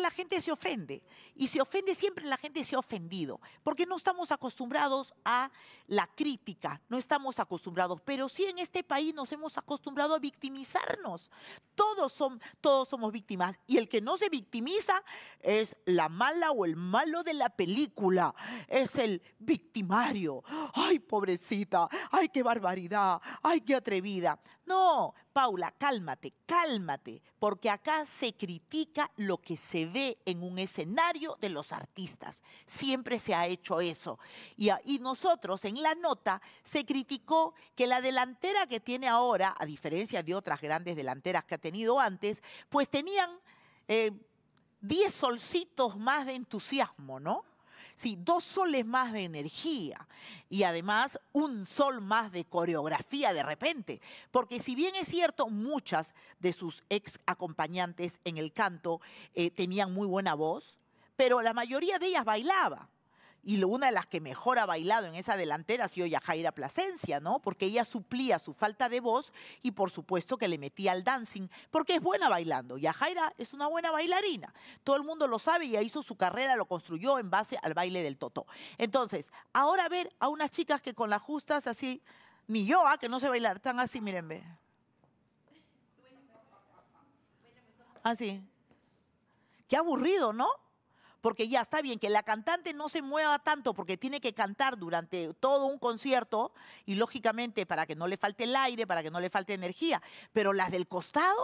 la gente se ofende y se ofende siempre la gente se ha ofendido, porque no estamos acostumbrados a la crítica, no estamos acostumbrados, pero sí en este país nos hemos acostumbrado a victimizarnos. Todos, son, todos somos víctimas y el que no se victimiza es la mala o el malo de la película, es el victimario. Ay, pobrecita, ay, qué barbaridad, ay, qué atrevida. No, Paula, cálmate, cálmate, porque acá se critica lo que se ve en un escenario de los artistas. Siempre se ha hecho eso. Y, ah, y nosotros en la nota se criticó que la delantera que tiene ahora, a diferencia de otras grandes delanteras que ha tenido, antes, pues tenían 10 eh, solcitos más de entusiasmo, ¿no? Sí, dos soles más de energía y además un sol más de coreografía de repente, porque si bien es cierto, muchas de sus ex acompañantes en el canto eh, tenían muy buena voz, pero la mayoría de ellas bailaba y una de las que mejor ha bailado en esa delantera ha sido Yajaira Plasencia, ¿no? Porque ella suplía su falta de voz y por supuesto que le metía al dancing, porque es buena bailando. Yajaira es una buena bailarina, todo el mundo lo sabe y hizo su carrera, lo construyó en base al baile del toto. Entonces, ahora ver a unas chicas que con las justas así, ni yo, ¿ah? que no sé bailar, tan así, ve, Así. Ah, Qué aburrido, ¿no? porque ya está bien que la cantante no se mueva tanto porque tiene que cantar durante todo un concierto y lógicamente para que no le falte el aire, para que no le falte energía, pero las del costado,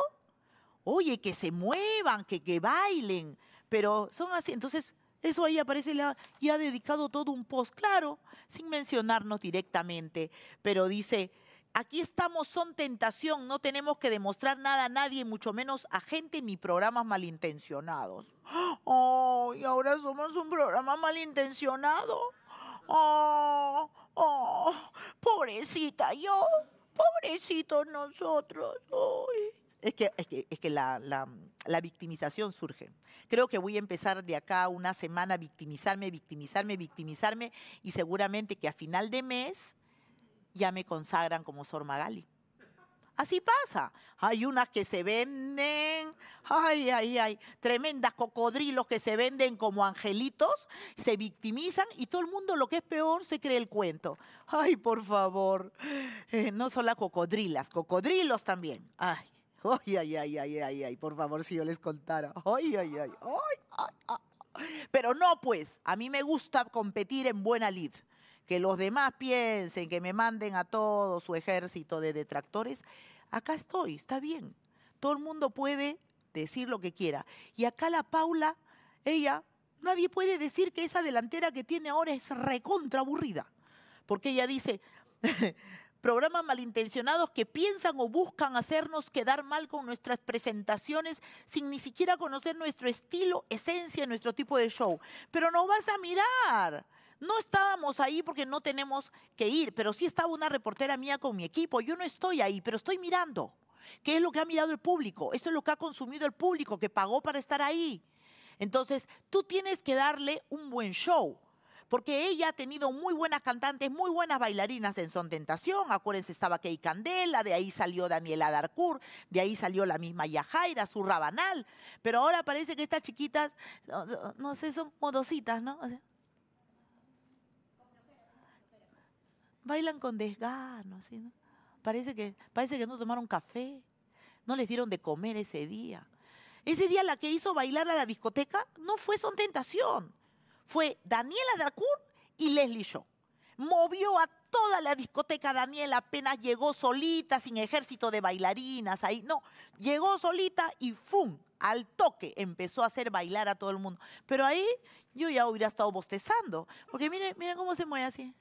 oye, que se muevan, que, que bailen, pero son así, entonces... Eso ahí aparece la, y ha dedicado todo un post, claro, sin mencionarnos directamente, pero dice, Aquí estamos, son tentación, no tenemos que demostrar nada a nadie, mucho menos a gente ni programas malintencionados. ¡Oh! ¿Y ahora somos un programa malintencionado? ¡Oh! ¡Oh! Pobrecita yo, pobrecitos nosotros. Es que, la, la, victimización surge. Creo que voy a empezar de acá una semana a victimizarme, victimizarme, victimizarme y seguramente que a final de mes ya me consagran como Sor Magali. Así pasa. Hay unas que se venden, ay, ay, ay, tremendas cocodrilos que se venden como angelitos, se victimizan y todo el mundo, lo que es peor, se cree el cuento. Ay, por favor, No no las cocodrilas, cocodrilos también. Ay, ay, ay, ay, ay, ay, por favor, si yo les contara. Ay, ay, ay, ay, ay, ay. Pero no, pues, a mí me gusta competir en buena lid que los demás piensen, que me manden a todo su ejército de detractores, acá estoy, está bien. Todo el mundo puede decir lo que quiera. Y acá la Paula, ella, nadie puede decir que esa delantera que tiene ahora es recontra aburrida. Porque ella dice, programas malintencionados que piensan o buscan hacernos quedar mal con nuestras presentaciones sin ni siquiera conocer nuestro estilo, esencia, nuestro tipo de show. Pero no vas a mirar no estábamos ahí porque no tenemos que ir, pero sí estaba una reportera mía con mi equipo. Yo no estoy ahí, pero estoy mirando. ¿Qué es lo que ha mirado el público? Eso es lo que ha consumido el público, que pagó para estar ahí. Entonces, tú tienes que darle un buen show porque ella ha tenido muy buenas cantantes, muy buenas bailarinas en Son Tentación. Acuérdense, estaba Kei Candela, de ahí salió Daniela Darcourt, de ahí salió la misma Yajaira, su Rabanal. Pero ahora parece que estas chiquitas, no, no sé, son modositas, ¿no? bailan con desgano, Parece que, parece que no tomaron café, no les dieron de comer ese día. Ese día la que hizo bailar a la discoteca no fue Son Tentación, fue Daniela Dracur y Leslie Shaw. Movió a toda la discoteca Daniela, apenas llegó solita, sin ejército de bailarinas ahí, no, llegó solita y ¡fum! Al toque empezó a hacer bailar a todo el mundo. Pero ahí yo ya hubiera estado bostezando, porque miren, miren cómo se mueve así.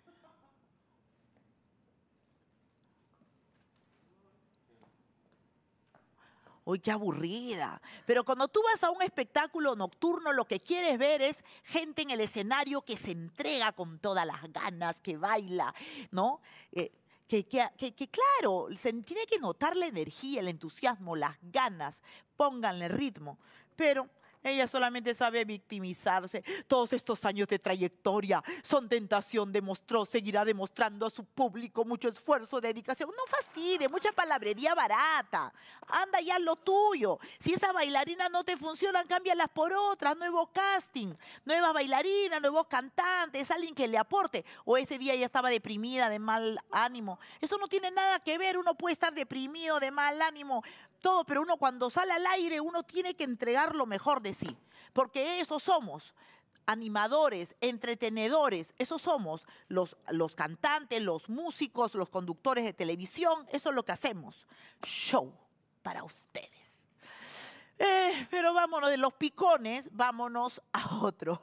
Uy, qué aburrida. Pero cuando tú vas a un espectáculo nocturno, lo que quieres ver es gente en el escenario que se entrega con todas las ganas, que baila, ¿no? Eh, que, que, claro, se tiene que notar la energía, el entusiasmo, las ganas, pónganle ritmo. Pero ella solamente sabe victimizarse. Todos estos años de trayectoria son tentación. Demostró, seguirá demostrando a su público mucho esfuerzo, dedicación. No fastide mucha palabrería barata. Anda ya lo tuyo. Si esa bailarina no te funciona, cámbialas por otras. Nuevo casting, nueva bailarina, nuevos cantantes, alguien que le aporte. O ese día ya estaba deprimida, de mal ánimo. Eso no tiene nada que ver. Uno puede estar deprimido, de mal ánimo todo, pero uno cuando sale al aire, uno tiene que entregar lo mejor de sí, porque esos somos animadores, entretenedores, esos somos los, los cantantes, los músicos, los conductores de televisión, eso es lo que hacemos, show para ustedes. Eh, pero vámonos de los picones, vámonos a otro.